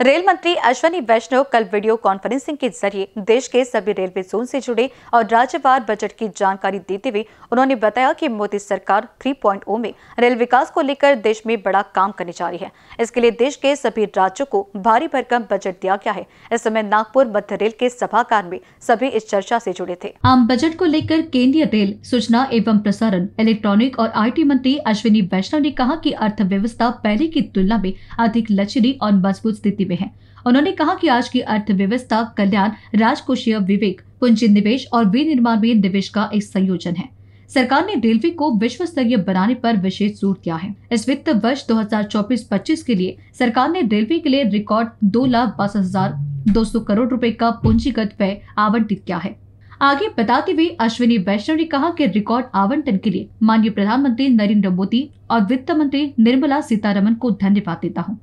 rail मंत्री अश्वनी वैष्णव कल video conferencing के जरिए देश के सभी रेलवे जोन से जुड़े और राज्यवार बजट की जानकारी देते हुए उन्होंने बताया कि मोदी सरकार 3.0 में रेल विकास को लेकर देश में बड़ा काम करने जा रही है इसके लिए देश के सभी राज्यों को भारी भरकम बजट दिया गया है इस समय नागपुर मध्य रेल के सभागार में सभी इस चर्चा ऐसी जुड़े थे आम बजट को लेकर केंद्रीय रेल सूचना एवं प्रसारण इलेक्ट्रॉनिक और आई मंत्री अश्विनी वैष्णव ने कहा की अर्थव्यवस्था पहले की तुलना में अधिक लचरी और मजबूत स्थिति में है उन्होंने कहा कि आज की अर्थव्यवस्था कल्याण राजकोषीय विवेक पूंजी निवेश और विनिर्माण में निवेश का एक संयोजन है सरकार ने रेलवे को विश्व स्तरीय बनाने पर विशेष जोर दिया है इस वित्त वर्ष 2024-25 के लिए सरकार ने रेलवे के लिए रिकॉर्ड दो लाख बासठ हजार दो सौ करोड़ रुपए का पूंजीगत व्यय आवंटित किया है आगे बताते हुए अश्विनी वैष्णव ने कहा कि रिकॉर्ड आवंटन के लिए माननीय प्रधानमंत्री नरेंद्र मोदी और वित्त मंत्री निर्मला सीतारमन को धन्यवाद देता हूँ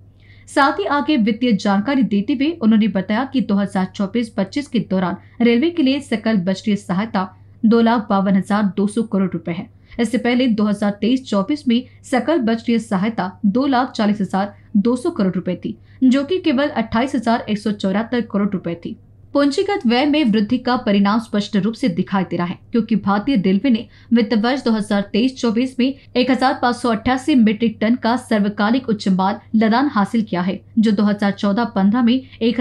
साथ ही आगे वित्तीय जानकारी देते हुए उन्होंने बताया कि 2024-25 के दौरान रेलवे के लिए सकल बजटीय सहायता दो लाख बावन हजार दो सौ करोड़ रुपए है इससे पहले 2023-24 में सकल बजटीय सहायता दो लाख चालीस हजार दो सौ करोड़ रुपए थी जो कि केवल अट्ठाईस हजार एक सौ चौरातर करोड़ रुपए थी पूंजीगत व्यय में वृद्धि का परिणाम स्पष्ट रूप से दिखाई दे रहा है क्योंकि भारतीय रेलवे ने वित्त वर्ष 2023-24 में एक मीट्रिक टन का सर्वकालिक उच्च माल लदान हासिल किया है जो 2014-15 में एक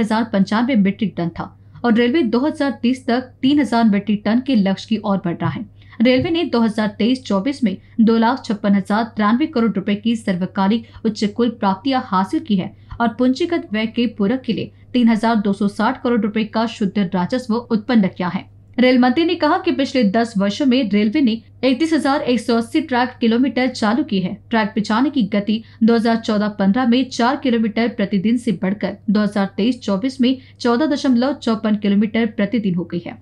मीट्रिक टन था और रेलवे 2030 तक 3000 मीट्रिक टन के लक्ष्य की ओर बढ़ रहा है रेलवे ने 2023-24 में दो लाख छप्पन हजार तिरानवे करोड़ रुपए की सर्वकालिक उच्च कुल प्राप्तियां हासिल की है और पूंजीगत व्यय के पूरक के लिए 3,260 करोड़ रुपए का शुद्ध राजस्व उत्पन्न किया है रेल मंत्री ने कहा कि पिछले 10 वर्षों में रेलवे ने इकतीस ट्रैक किलोमीटर चालू की है ट्रैक बिछाने की गति 2014-15 में 4 किलोमीटर प्रतिदिन से बढ़कर 2023-24 में चौदह किलोमीटर प्रतिदिन हो गई है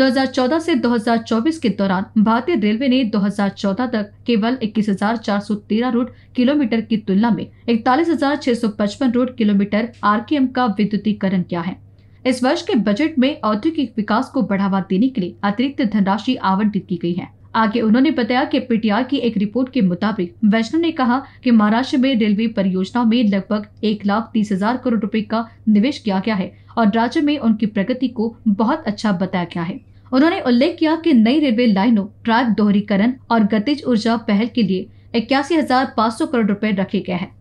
2014 से 2024 के दौरान भारतीय रेलवे ने 2014 तक केवल 21,413 रूट किलोमीटर की तुलना में 41,655 रूट किलोमीटर आरकेएम का विद्युतीकरण किया है इस वर्ष के बजट में औद्योगिक विकास को बढ़ावा देने के लिए अतिरिक्त धनराशि आवंटित की गई है आगे उन्होंने बताया कि पीटीआर की एक रिपोर्ट के मुताबिक वैष्णव ने कहा कि महाराष्ट्र में रेलवे परियोजनाओं में लगभग एक लाख तीस हजार करोड़ रुपए का निवेश किया गया है और राज्य में उनकी प्रगति को बहुत अच्छा बताया गया है उन्होंने उल्लेख किया कि नई रेलवे लाइनों ट्रैक दोहरीकरण और गतिज ऊर्जा पहल के लिए इक्यासी हजार पाँच सौ करोड़ रुपए रखे गए हैं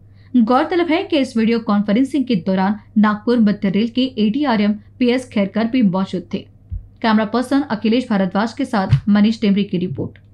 गौरतलब है कि इस वीडियो कॉन्फ्रेंसिंग के दौरान नागपुर मध्य रेल के एडीआरएम पीएस खैरकर भी मौजूद थे कैमरा पर्सन अखिलेश भारद्वाज के साथ मनीष टेमरी की रिपोर्ट